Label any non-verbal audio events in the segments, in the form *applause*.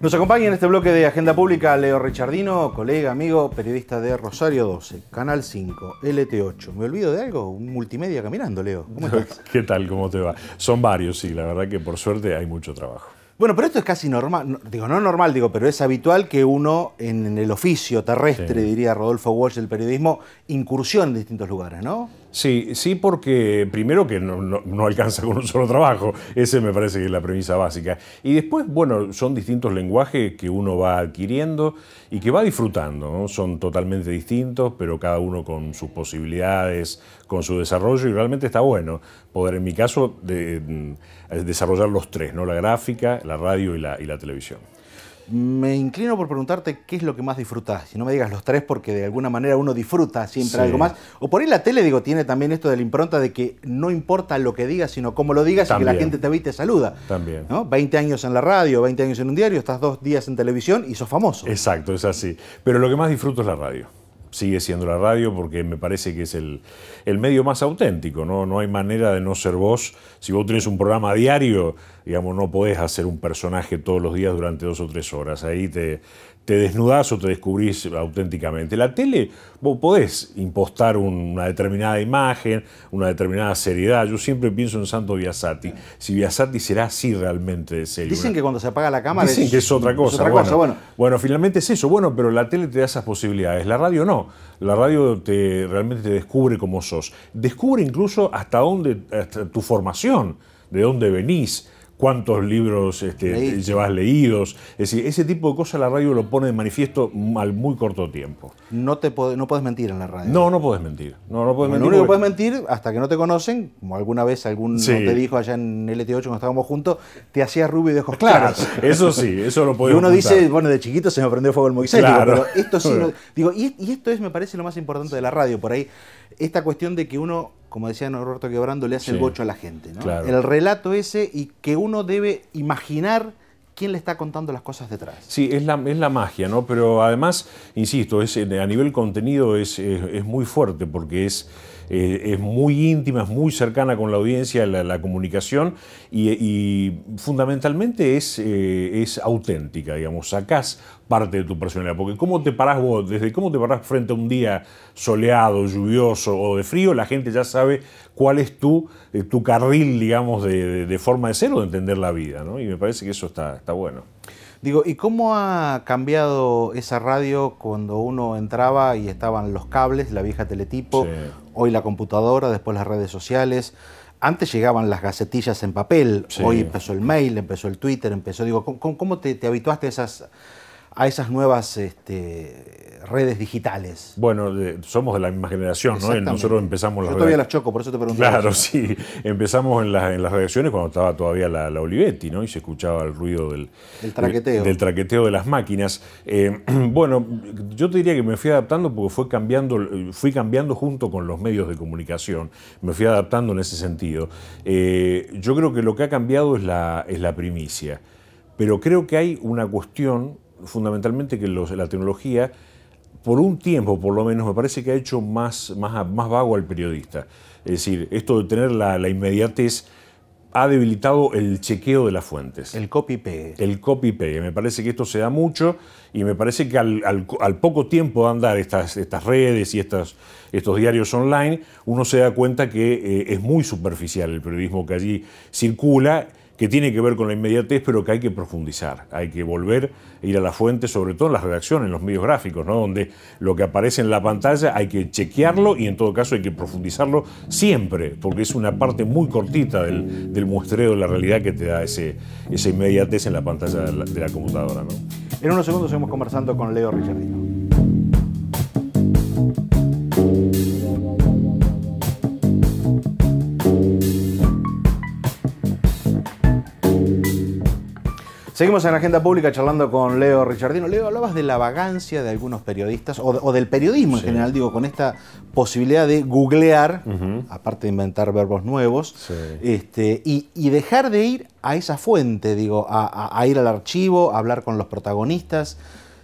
Nos acompaña en este bloque de Agenda Pública Leo Richardino, colega, amigo, periodista de Rosario 12, Canal 5, LT8. ¿Me olvido de algo? Un multimedia caminando, Leo. ¿Cómo *laughs* estás? ¿Qué tal? ¿Cómo te va? Son varios, sí, la verdad que por suerte hay mucho trabajo. Bueno, pero esto es casi normal, digo, no normal, digo, pero es habitual que uno en, el oficio terrestre, diría Rodolfo Walsh, del periodismo, incursione en distintos lugares, ¿no? Sí, sí, porque primero que no, no, alcanza con un solo trabajo, ese me parece que es la premisa básica. Y después, bueno, son distintos lenguajes que uno va adquiriendo y que va disfrutando, son totalmente distintos, pero cada uno con sus posibilidades, con su desarrollo, y realmente está bueno poder, en mi caso, mm, desarrollar los tres, ¿no? la gráfica, la radio y la, y la televisión. Me inclino por preguntarte qué es lo que más disfrutas. Si no me digas los tres, porque de alguna manera uno disfruta siempre algo más. O por ahí la tele, digo, tiene también esto de la impronta de que no importa lo que digas, sino cómo lo digas y que la gente te ve y te saluda. También. 20 años en la radio, 20 años en un diario, estás dos días en televisión y sos famoso. Exacto, es así. Pero lo que más disfruto es la radio sigue siendo la radio porque me parece que es el, medio más auténtico, ¿no? No hay manera de no ser vos. Si vos tenés un programa diario, Digamos, no podés hacer un personaje todos los días durante dos o tres horas. Ahí te, te desnudás o te descubrís auténticamente. La tele, vos podés impostar una determinada imagen, una determinada seriedad. Yo siempre pienso en Santo Viasati. Si Viasati será así realmente de serio. Dicen que cuando se apaga la cámara dicen es, que es otra cosa. Bueno, finalmente es eso. Bueno, pero la tele te da esas posibilidades. La radio no. La radio te, realmente te descubre cómo sos. Descubre incluso hasta dónde, tu formación, de dónde venís cuántos libros este, llevas leídos. ese tipo de cosas la radio lo pone de manifiesto al muy corto tiempo. No, te no puedes mentir en la radio. No, no puedes mentir. No, Lo único que puedes mentir, hasta que no te conocen, como alguna vez algún te dijo allá en LT8 cuando estábamos juntos, te hacías rubio y de Claro, eso sí, eso lo podemos Y uno dice, bueno, de chiquito se me prendió fuego el Moisés, claro. esto sí. *laughs* digo, y, y esto es, me parece, lo más importante de la radio, por ahí, esta cuestión de que uno como decía Norberto Quebrando, le hace el bocho a la gente. El relato ese y que uno debe imaginar quién le está contando las cosas detrás. Sí, es la, es la magia, ¿no? Pero además, insisto, es, eh, a nivel contenido es, es muy fuerte porque es eh, es muy íntima, es muy cercana con la audiencia, la, comunicación, y, fundamentalmente es, eh, es auténtica, digamos, sacás parte de tu personalidad, porque cómo te parás vos, desde cómo te parás frente a un día soleado, lluvioso o de frío, la gente ya sabe cuál es tu, eh, tu carril, digamos, de, forma de ser o de entender la vida, ¿no? Y me parece que eso está, está bueno. Digo, ¿y cómo ha cambiado esa radio cuando uno entraba y estaban los cables, la vieja teletipo, hoy la computadora, después las redes sociales. Antes llegaban las gacetillas en papel, hoy empezó el mail, empezó el Twitter, empezó, digo, ¿cómo, te, te habituaste a esas a esas nuevas este, redes digitales. Bueno, somos de la misma generación, ¿no? Nosotros empezamos las Yo todavía las choco, por eso te pregunté. Claro, *laughs* sí. Empezamos en, en, las reacciones cuando estaba todavía la, Olivetti, ¿no? Y se escuchaba el ruido del, el traqueteo. del traqueteo de las máquinas. Eh, *clears throat* bueno, yo te diría que me fui adaptando porque fue cambiando, fui cambiando junto con los medios de comunicación. Me fui adaptando en ese sentido. Eh, yo creo que lo que ha cambiado es la, es la primicia. Pero creo que hay una cuestión fundamentalmente que la tecnología, por un tiempo por lo menos, me parece que ha hecho más, más, más vago al periodista. Es decir, esto de tener la, inmediatez ha debilitado el chequeo de las fuentes. El copy-paste. El copy-paste. Me parece que esto se da mucho y me parece que al, poco tiempo de andar estas, estas redes y estas, estos diarios online, uno se da cuenta que eh, es muy superficial el periodismo que allí circula que tiene que ver con la inmediatez, pero que hay que profundizar, hay que volver a e ir a la fuente, sobre todo en las redacciones, en los medios gráficos, donde lo que aparece en la pantalla hay que chequearlo y en todo caso hay que profundizarlo siempre, porque es una parte muy cortita del, muestreo de la realidad que te da ese, esa inmediatez en la pantalla de la, computadora. En unos segundos seguimos conversando con Leo Richardino. Seguimos en la Agenda Pública charlando con Leo Richardino. Leo, hablabas de la vagancia de algunos periodistas, o, del periodismo en general, digo, con esta posibilidad de googlear, aparte de inventar verbos nuevos, este, y, dejar de ir a esa fuente, digo, a, a ir al archivo, a hablar con los protagonistas.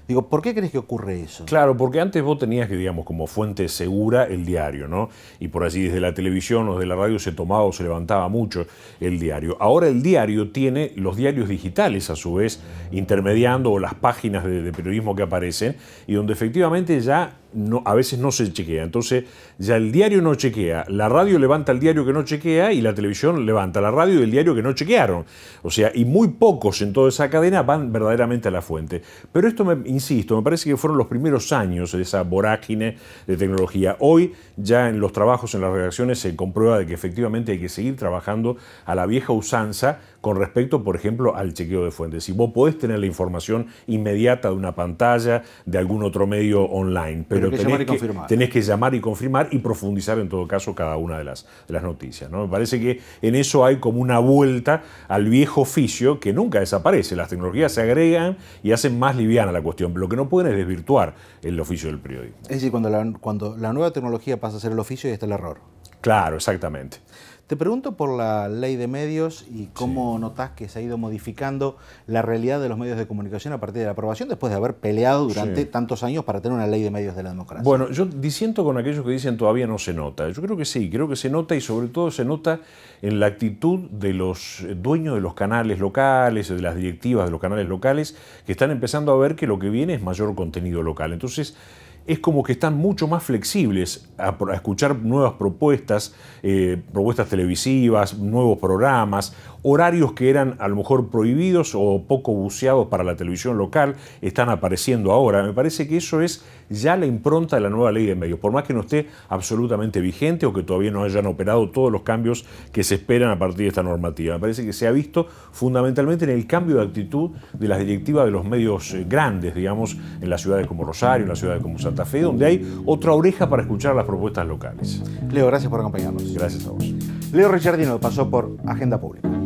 Digo, ¿por qué crees que ocurre eso? Claro, porque antes vos tenías, que, digamos, como fuente segura el diario, ¿no? Y por allí desde la televisión o desde la radio se tomaba o se levantaba mucho el diario. Ahora el diario tiene los diarios digitales, a su vez, intermediando o las páginas de, periodismo que aparecen, y donde efectivamente ya a veces no se chequea. Entonces, ya el diario no chequea, la radio levanta el diario que no chequea y la televisión levanta la radio del diario que no chequearon. O sea, y muy pocos en toda esa cadena van verdaderamente a la fuente. Pero esto me insisto, me parece que fueron los primeros años de esa vorágine de tecnología. Hoy ya en los trabajos, en las reacciones se comprueba de que efectivamente hay que seguir trabajando a la vieja usanza con respecto, por ejemplo, al chequeo de fuentes. Si vos podés tener la información inmediata de una pantalla, de algún otro medio online, pero, tenés, que, llamar y confirmar y profundizar en todo caso cada una de las, noticias. Me parece que en eso hay como una vuelta al viejo oficio que nunca desaparece. Las tecnologías se agregan y hacen más liviana la cuestión, lo que no pueden es desvirtuar el oficio del periódico. Es decir, cuando la, cuando la nueva tecnología pasa a ser el oficio y está el error. Claro, exactamente. Te pregunto por la ley de medios y cómo notas que se ha ido modificando la realidad de los medios de comunicación a partir de la aprobación después de haber peleado durante tantos años para tener una ley de medios de la democracia. Bueno, yo disiento con aquellos que dicen todavía no se nota. Yo creo que sí, creo que se nota y sobre todo se nota en la actitud de los eh, dueños de los canales locales, de las directivas de los canales locales, que están empezando a ver que lo que viene es mayor contenido local. Entonces, es como que están mucho más flexibles a, escuchar nuevas propuestas, eh, propuestas televisivas, nuevos programas, horarios que eran a lo mejor prohibidos o poco buceados para la televisión local, están apareciendo ahora. Me parece que eso es ya la impronta de la nueva ley de medios, por más que no esté absolutamente vigente o que todavía no hayan operado todos los cambios que se esperan a partir de esta normativa. Me parece que se ha visto fundamentalmente en el cambio de actitud de las directivas de los medios eh, grandes, digamos, en las ciudades como Rosario, en las ciudades como Santa donde hay otra oreja para escuchar las propuestas locales. Leo, gracias por acompañarnos. Gracias a vos. Leo Richardino pasó por Agenda Pública.